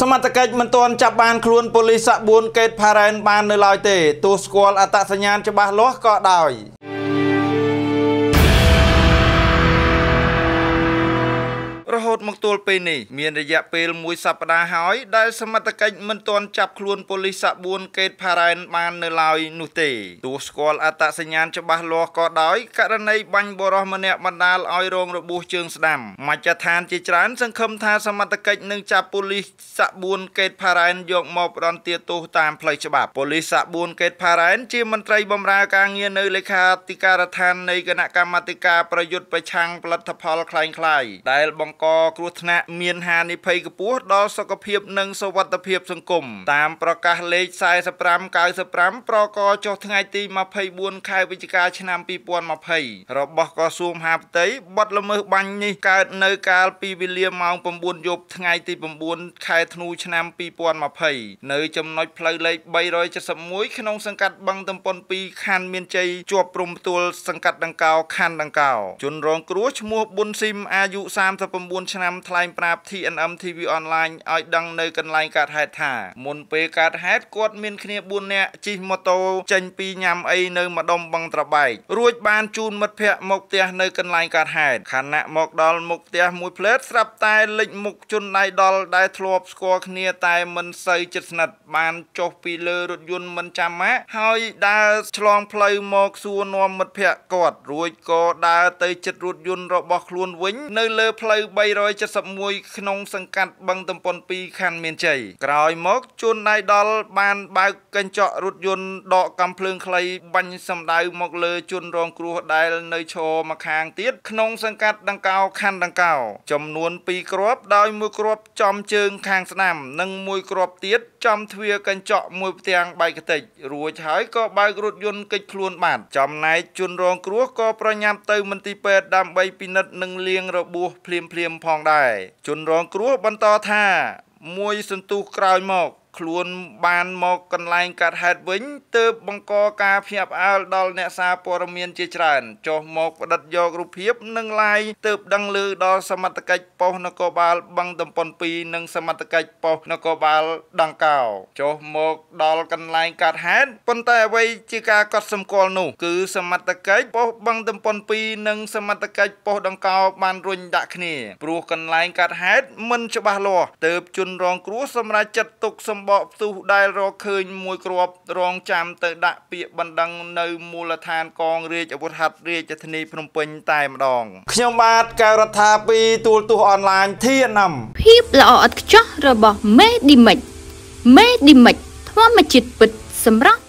សមត្ថកិច្ចមិនទាន់ចាប់បានខ្លួនប៉ូលីសសាក់4កេតផារ៉ែនបាននៅឡើយទេទោះស្គាល់អត្តសញ្ញាណច្បាស់លាស់ក៏ដោយ។រហូតមកទល់ពេលនេះមានរយៈពេលមួយសប្តាហ៍ហើយដែលសមត្ថកិច្ចមិនទាន់ចាប់ខ្លួនប៉ូលីសសាក់4កេតផារ៉ែនបាននៅឡើយនោះទេទោះស្គាល់អត្តសញ្ញាណច្បាស់លាស់ក៏ដោយ ករណីបាញ់បរោះម្នាក់បណ្ដាលឲ្យរងរបួសជើងស្ដាំមជ្ឈដ្ឋានជាច្រើនសង្ឃឹមថាសមត្ថកិច្ចនឹងចាប់ប៉ូលីសសាក់4កេតផារ៉ែនយកមករន្ទាទោសតាមផ្លូវច្បាប់ប៉ូលីសសាក់4កេតផារ៉ែន ជាមន្ត្រីបម្រើការងារនៅលេខាធិការដ្ឋាននៃគណៈកម្មាធិការប្រយុទ្ធប្រឆាំងផលិតផលคล้ายៗដែលបង្កករគ្រោះថ្នាក់មានហានិភ័យខ្ពស់ដល់សុខភាពនិងសុវត្ថិភាពសង្គមតាមប្រកាសលេខ4595ប្រកចុះថ្ងៃទី24ខែ វិច្ឆិកាឆ្នាំ2020របស់ក្រសួងមហាផ្ទៃបទល្មើសបាញ់នេះកើតនៅកាលពីវេលាម៉ោង9យប់ថ្ងៃទី9ខែធ្នូឆ្នាំ2020នៅចំណុចផ្លូវលេខ371ក្នុងសង្កាត់បឹងតំបន់2ខណ្ឌមានជ័យជាប់ព្រំផ្ទួលសង្កាត់ដង្កោខណ្ឌដង្កោជនរង គ្រោះឈ្មោះប៊ុនស៊ីមអាយុ39 4ឆ្នាំថ្លែងប្រាប់ TNM TV Online ឲ្យដឹងនៅកន្លែងកើតហេតុថាមុនពេលកើតហេតុគាត់មានគ្នា4នាក់ជិះម៉ូតូចេញពីញ៉ាំអីនៅម្ដុំបឹងត្របែករួចបានជូនមិត្តភ័ក្តិមកផ្ទះនៅកន្លែងកើតហេតុខណៈមកដល់មុខផ្ទះមួយផ្លែតស្រាប់តែលេចមុខជនដៃដល់ដែលធ្លាប់ស្គាល់គ្នាតែមិនសូវជិតស្និទ្ធបានចុះពីលើរថយន្តមិនចាំម៉ាក់ហើយដើរឆ្លងផ្លូវមកសួរនាំមិត្តភ័ក្តិគាត់រួចក៏ដើរទៅជិតរថយន្តរបស់ខ្លួនវិញនៅលើផ្លូវ3 371ក្នុងសង្កាត់បឹងតំពន់2ខណ្ឌមានជ័យក្រោយមកជួនណៃដល់បានបើកកញ្ចក់រថយន្តដក កំភ្លើងខ្លីបាញ់សម្ដៅមកលើជនរង គ្រោះដែល នៅឈរមកខាងទៀត ក្នុងសង្កាត់ដង្កោខណ្ឌដង្កោ ចំនួន2គ្រាប់ដោយមួយគ្រាប់ចំជើង ខាងស្ដាំ និងមួយគ្រាប់ទៀតចំទ្វារកញ្ចក់មួយផ្ទាំងបែកតិចរួចហើយក៏បើករថយន្តកិច្ចខ្លួនបានចំណែកជនរង គ្រោះក៏ប្រញាប់ទៅ មន្ទីរពេទ្យដើម្បីពិនិត្យនិងលាងរបួសភ្លាមភ្លាមផងដែរជនរងគ្រោះបន្តថាមួយសន្ទុះក្រោយមកខ្លួនបានមកកន្លែងកើតហេតុវិញទើបបង្កការភ្ញាក់ផ្អើលដល់អ្នកសារព័ត៌មានជាច្រើនចុះមកផ្ដិតយករូបភាព និងឡាយទើបដឹងឮដល់សមត្ថកិច្ចប៉ុស្តិ៍នគរបាលបឹងតំបន់2និងសមត្ថកិច្ចប៉ុស្តិ៍នគរបាលដង្កោចុះមកដល់កន្លែងកើតហេតុប៉ុន្តែអ្វីជាការកត់សម្គាល់នោះ គឺសមត្ថកិច្ចប៉ុស្តិ៍បឹងតំបន់2និងសមត្ថកិច្ចប៉ុស្តិ៍ដង្កោបានរុញដាក់គ្នាព្រោះកន្លែងកើតហេតុមិនច្បាស់លាស់ទើបជនរងគ្រោះសម្រាប់ចាត់ទុកសម្បកផ្ទុះដែលរកឃើញ មួយគ្រាប់រងចាំ ទៅដាក់ពាក្យបណ្ដឹងនៅមូលដ្ឋានកងរាជអាវុធហត្ថរាជធានីភ្នំពេញតែម្ដង ខ្ញុំបាទកៅរដ្ឋាពីទូលទស្សន៍អនឡាញធានាំភាពល្អឥតខ្ចោះរបស់ មេឌីមិច មេឌីមិចធម្មជាតិពិតសម្រាប់